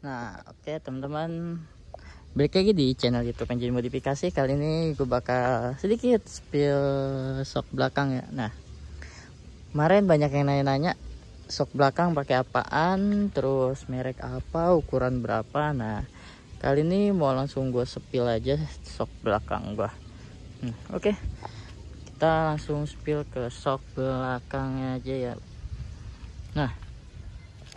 Nah, oke okay, teman-teman. Balik lagi di channel YouTube Engine Modifikasi. Kali ini gue bakal sedikit spill shock belakang ya. Nah, kemarin banyak yang nanya-nanya shock belakang pakai apaan, terus merek apa, ukuran berapa. Nah, kali ini mau langsung gue spill aja shock belakang gue. Hmm, oke. Okay. Kita langsung spill ke shock belakangnya aja ya. Nah,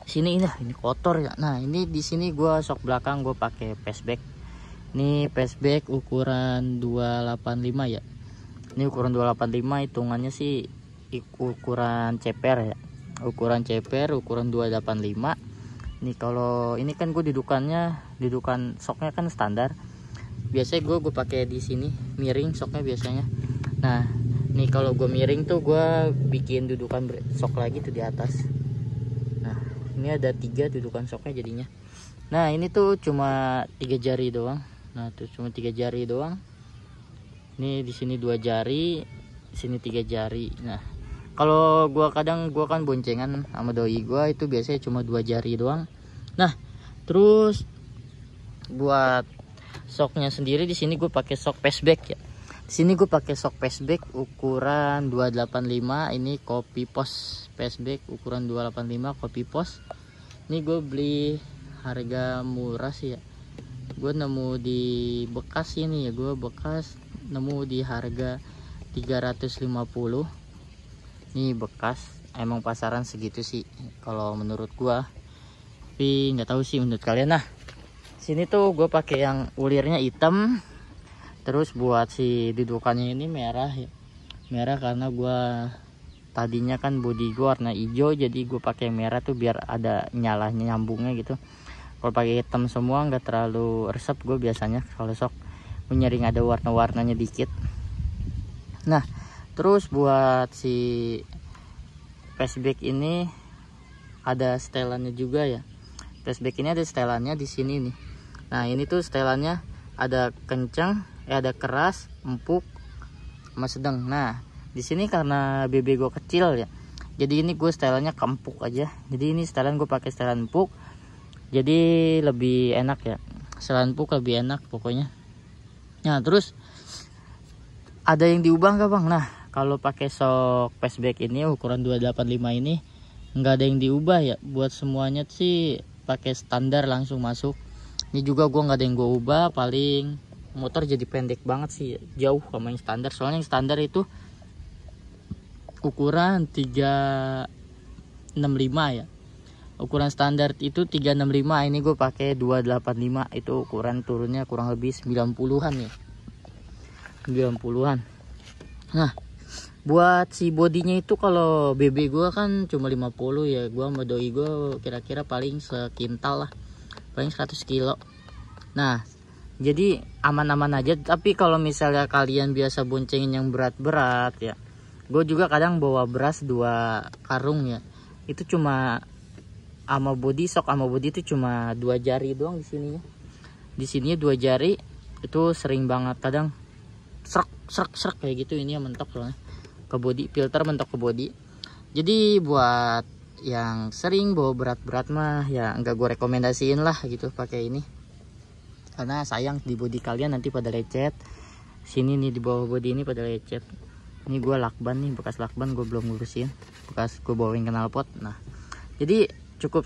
sini ini nah, ini kotor ya nah ini di sini gue sok belakang gue pakai pesback ini pesback ukuran 285 ya ini ukuran 285 hitungannya sih ukuran ceper ya ukuran ceper ukuran 285 ini kalau ini kan gue dudukannya dudukan soknya kan standar biasanya gue gue pakai di sini miring soknya biasanya nah nih kalau gue miring tuh gue bikin dudukan sok lagi tuh di atas ini ada tiga dudukan soknya jadinya nah ini tuh cuma tiga jari doang nah tuh cuma tiga jari doang ini di sini dua jari sini tiga jari nah kalau gua kadang gua kan boncengan sama doi gua itu biasanya cuma dua jari doang nah terus buat soknya sendiri di sini gue pakai sok fastback ya di sini gue pakai sok fastback ukuran 285, ini kopi pos fastback ukuran 285 kopi pos. Ini gue beli harga murah sih ya. Gue nemu di bekas ini ya, gue bekas nemu di harga 350 ini bekas emang pasaran segitu sih kalau menurut gue tapi nggak tahu sih menurut kalian nah sini tuh gue pakai yang ulirnya hitam terus buat si dudukannya ini merah ya merah karena gue tadinya kan bodi gue warna hijau jadi gue pakai merah tuh biar ada nyalanya nyambungnya gitu kalau pakai hitam semua nggak terlalu resep gue biasanya kalau sok menyering ada warna-warnanya dikit nah terus buat si flashback ini ada setelannya juga ya flashback ini ada setelannya di sini nih nah ini tuh setelannya ada kencang ya ada keras empuk sama sedang nah di sini karena BB gue kecil ya jadi ini gue stylenya kempuk aja jadi ini stylean gue pakai stylean empuk jadi lebih enak ya stylean empuk lebih enak pokoknya nah terus ada yang diubah nggak bang nah kalau pakai sok fastback ini ukuran 285 ini nggak ada yang diubah ya buat semuanya sih pakai standar langsung masuk ini juga gue nggak ada yang gue ubah paling motor jadi pendek banget sih jauh sama yang standar soalnya yang standar itu ukuran 365 ya ukuran standar itu 365 ini gue pakai 285 itu ukuran turunnya kurang lebih 90-an ya 90-an nah buat si bodinya itu kalau BB gue kan cuma 50 ya gue sama doi gue kira-kira paling sekintal lah paling 100 kilo nah jadi aman-aman aja tapi kalau misalnya kalian biasa boncengin yang berat-berat ya gue juga kadang bawa beras dua karung ya itu cuma ama body sok ama body itu cuma dua jari doang di ya. sininya di sini dua jari itu sering banget kadang serak serak serak kayak gitu ini yang mentok loh ke body filter mentok ke body jadi buat yang sering bawa berat-berat mah ya nggak gue rekomendasiin lah gitu pakai ini karena sayang di body kalian nanti pada lecet sini nih di bawah body ini pada lecet ini gue lakban nih bekas lakban gue belum ngurusin bekas gue bawain knalpot nah jadi cukup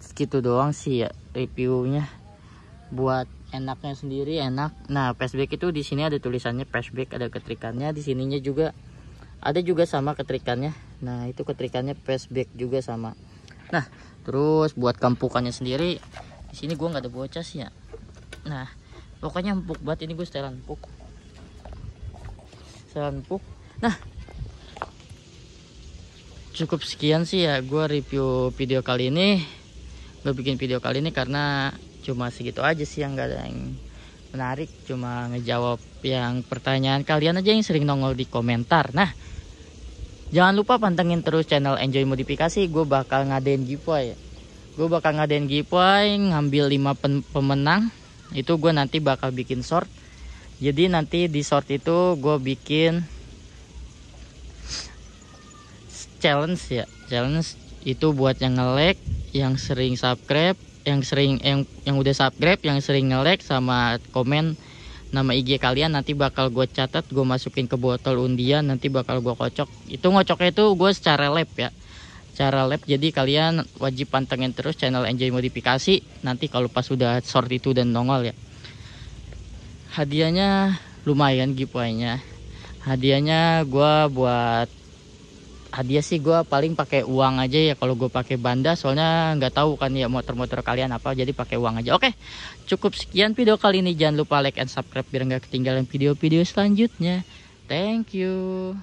segitu doang sih ya reviewnya buat enaknya sendiri enak nah flashback itu di sini ada tulisannya flashback ada ketrikannya di sininya juga ada juga sama ketrikannya nah itu ketrikannya flashback juga sama nah terus buat kampukannya sendiri di sini gue nggak ada bocah sih ya nah pokoknya empuk banget ini gue setelan empuk setelan empuk nah cukup sekian sih ya gue review video kali ini gue bikin video kali ini karena cuma segitu aja sih yang gak ada yang menarik cuma ngejawab yang pertanyaan kalian aja yang sering nongol di komentar nah jangan lupa pantengin terus channel enjoy modifikasi gue bakal ngadain giveaway gue bakal ngadain giveaway ngambil 5 pemenang itu gue nanti bakal bikin short jadi nanti di short itu gue bikin challenge ya challenge itu buat yang nge nge-lag yang sering subscribe yang sering yang yang udah subscribe yang sering nge nge-lag sama komen nama IG kalian nanti bakal gue catat gue masukin ke botol undian nanti bakal gue kocok itu ngocoknya itu gue secara lab ya cara lab jadi kalian wajib pantengin terus channel enjoy modifikasi nanti kalau pas sudah short itu dan nongol ya hadiahnya lumayan giveaway-nya hadiahnya gue buat hadiah sih gue paling pakai uang aja ya kalau gue pakai banda soalnya nggak tahu kan ya motor-motor kalian apa jadi pakai uang aja oke cukup sekian video kali ini jangan lupa like and subscribe biar nggak ketinggalan video-video selanjutnya thank you